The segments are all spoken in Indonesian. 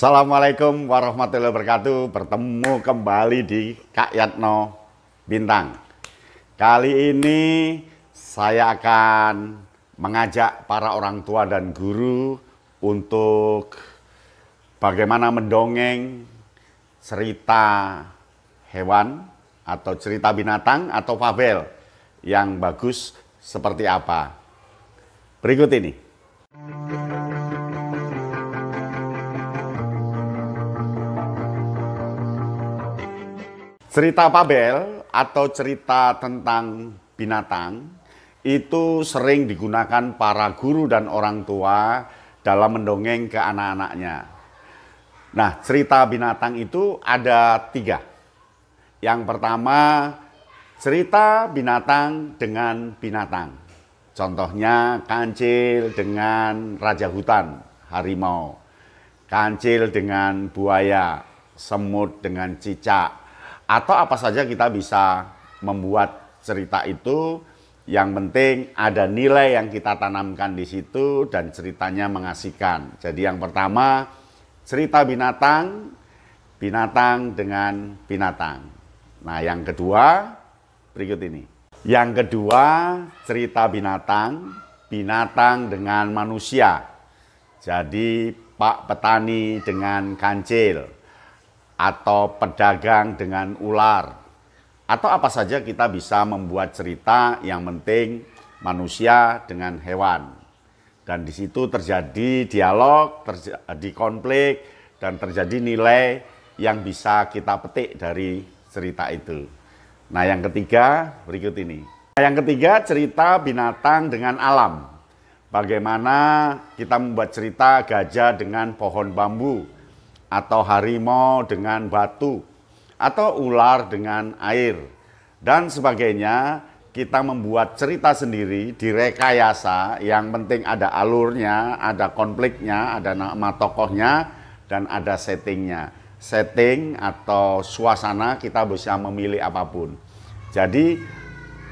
Assalamualaikum warahmatullahi wabarakatuh. Bertemu kembali di Kak Yatno Bintang. Kali ini saya akan mengajak para orang tua dan guru untuk bagaimana mendongeng cerita hewan atau cerita binatang atau fabel yang bagus seperti apa. Berikut ini. Cerita Pabel atau cerita tentang binatang itu sering digunakan para guru dan orang tua dalam mendongeng ke anak-anaknya. Nah, cerita binatang itu ada tiga. Yang pertama, cerita binatang dengan binatang. Contohnya kancil dengan raja hutan, harimau. Kancil dengan buaya, semut dengan cicak, atau apa saja kita bisa membuat cerita itu yang penting ada nilai yang kita tanamkan di situ dan ceritanya mengasihkan. Jadi yang pertama cerita binatang, binatang dengan binatang. Nah yang kedua berikut ini. Yang kedua cerita binatang, binatang dengan manusia. Jadi Pak Petani dengan kancil atau pedagang dengan ular, atau apa saja kita bisa membuat cerita yang penting manusia dengan hewan. Dan di situ terjadi dialog, terjadi konflik, dan terjadi nilai yang bisa kita petik dari cerita itu. Nah yang ketiga berikut ini. Nah, yang ketiga cerita binatang dengan alam. Bagaimana kita membuat cerita gajah dengan pohon bambu atau harimau dengan batu, atau ular dengan air, dan sebagainya. Kita membuat cerita sendiri, di rekayasa. yang penting ada alurnya, ada konfliknya, ada nama tokohnya, dan ada settingnya. Setting atau suasana kita bisa memilih apapun. Jadi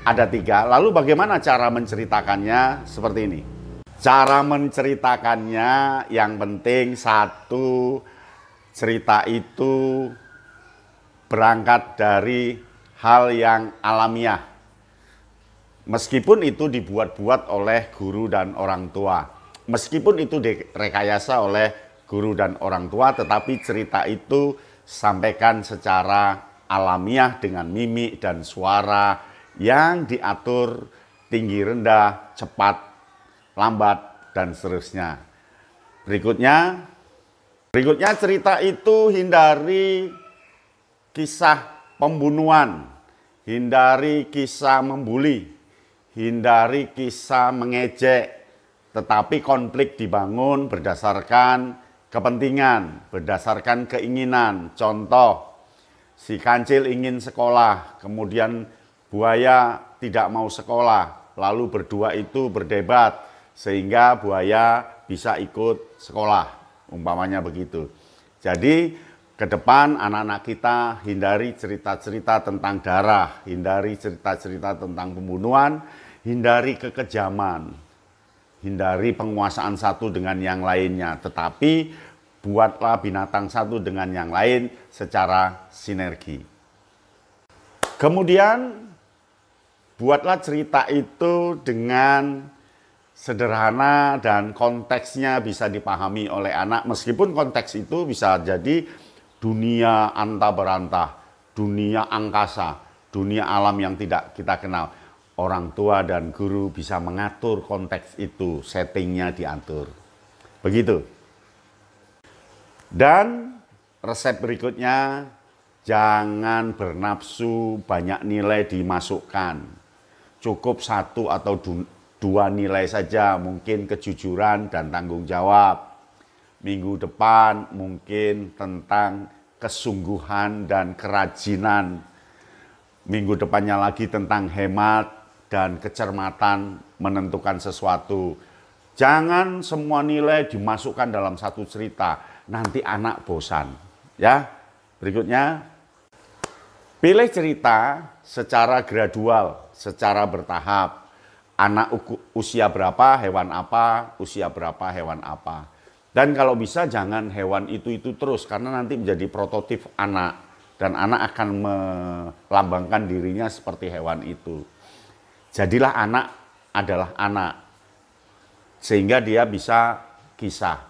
ada tiga. Lalu bagaimana cara menceritakannya seperti ini? Cara menceritakannya yang penting satu cerita itu berangkat dari hal yang alamiah. Meskipun itu dibuat-buat oleh guru dan orang tua. Meskipun itu direkayasa oleh guru dan orang tua, tetapi cerita itu sampaikan secara alamiah dengan mimik dan suara yang diatur tinggi rendah, cepat, lambat, dan seterusnya. Berikutnya, Berikutnya cerita itu hindari kisah pembunuhan, hindari kisah membuli, hindari kisah mengejek, tetapi konflik dibangun berdasarkan kepentingan, berdasarkan keinginan. Contoh, si kancil ingin sekolah, kemudian buaya tidak mau sekolah, lalu berdua itu berdebat sehingga buaya bisa ikut sekolah umpamanya begitu. Jadi ke depan anak-anak kita hindari cerita-cerita tentang darah, hindari cerita-cerita tentang pembunuhan, hindari kekejaman, hindari penguasaan satu dengan yang lainnya, tetapi buatlah binatang satu dengan yang lain secara sinergi. Kemudian buatlah cerita itu dengan sederhana dan konteksnya bisa dipahami oleh anak meskipun konteks itu bisa jadi dunia anta berantah, dunia angkasa, dunia alam yang tidak kita kenal. Orang tua dan guru bisa mengatur konteks itu, settingnya diatur. Begitu. Dan resep berikutnya, jangan bernafsu banyak nilai dimasukkan. Cukup satu atau dua nilai saja, mungkin kejujuran dan tanggung jawab. Minggu depan mungkin tentang kesungguhan dan kerajinan. Minggu depannya lagi tentang hemat dan kecermatan menentukan sesuatu. Jangan semua nilai dimasukkan dalam satu cerita, nanti anak bosan. Ya, berikutnya pilih cerita secara gradual, secara bertahap anak usia berapa, hewan apa, usia berapa, hewan apa. Dan kalau bisa jangan hewan itu-itu terus karena nanti menjadi prototip anak dan anak akan melambangkan dirinya seperti hewan itu. Jadilah anak adalah anak. Sehingga dia bisa kisah.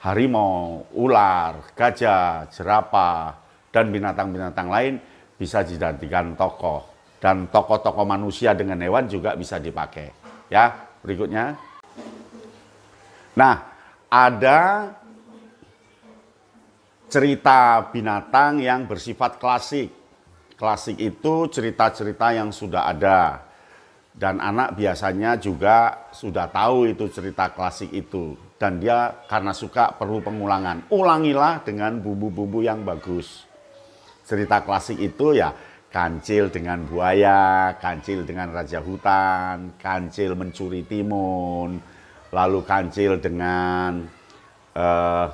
Harimau, ular, gajah, jerapah, dan binatang-binatang lain bisa dijadikan tokoh dan tokoh-tokoh manusia dengan hewan juga bisa dipakai. Ya, berikutnya. Nah, ada cerita binatang yang bersifat klasik. Klasik itu cerita-cerita yang sudah ada. Dan anak biasanya juga sudah tahu itu cerita klasik itu. Dan dia karena suka perlu pengulangan. Ulangilah dengan bumbu-bumbu yang bagus. Cerita klasik itu ya kancil dengan buaya, kancil dengan raja hutan, kancil mencuri timun, lalu kancil dengan uh,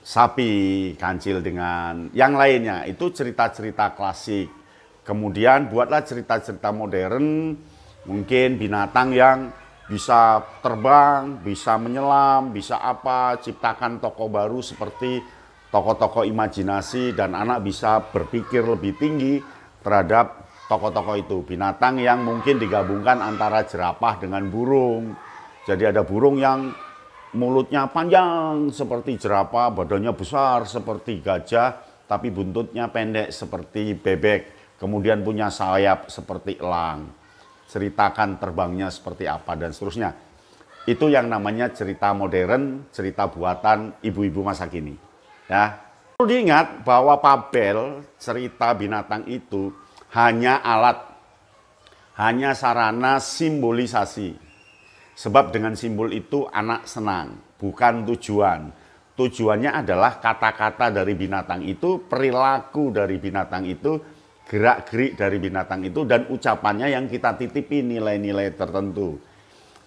sapi, kancil dengan yang lainnya. Itu cerita-cerita klasik. Kemudian buatlah cerita-cerita modern, mungkin binatang yang bisa terbang, bisa menyelam, bisa apa, ciptakan tokoh baru seperti tokoh-tokoh imajinasi dan anak bisa berpikir lebih tinggi terhadap tokoh-tokoh itu. Binatang yang mungkin digabungkan antara jerapah dengan burung. Jadi ada burung yang mulutnya panjang seperti jerapah, badannya besar seperti gajah, tapi buntutnya pendek seperti bebek. Kemudian punya sayap seperti elang. Ceritakan terbangnya seperti apa dan seterusnya. Itu yang namanya cerita modern, cerita buatan ibu-ibu masa kini. Ya. Perlu diingat bahwa Pabel cerita binatang itu hanya alat, hanya sarana simbolisasi. Sebab dengan simbol itu anak senang, bukan tujuan. Tujuannya adalah kata-kata dari binatang itu, perilaku dari binatang itu, gerak-gerik dari binatang itu, dan ucapannya yang kita titipi nilai-nilai tertentu.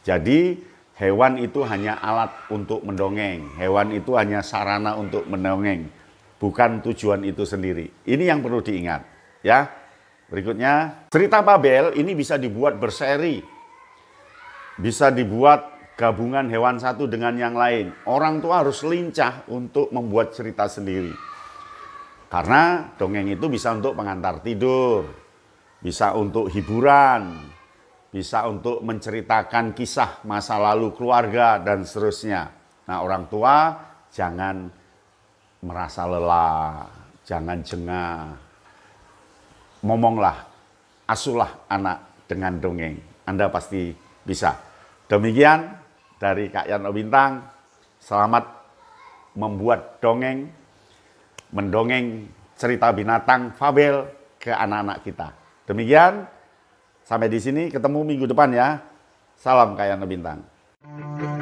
Jadi Hewan itu hanya alat untuk mendongeng, hewan itu hanya sarana untuk mendongeng, bukan tujuan itu sendiri. Ini yang perlu diingat, ya. Berikutnya, cerita Babel ini bisa dibuat berseri. Bisa dibuat gabungan hewan satu dengan yang lain. Orang tua harus lincah untuk membuat cerita sendiri. Karena dongeng itu bisa untuk pengantar tidur, bisa untuk hiburan, bisa untuk menceritakan kisah masa lalu keluarga dan seterusnya. Nah, orang tua jangan merasa lelah, jangan jengah. Ngomonglah, asuhlah anak dengan dongeng. Anda pasti bisa. Demikian dari Kak Yano Bintang. Selamat membuat dongeng, mendongeng cerita binatang fabel ke anak-anak kita. Demikian Sampai di sini, ketemu minggu depan ya. Salam Kayana Bintang.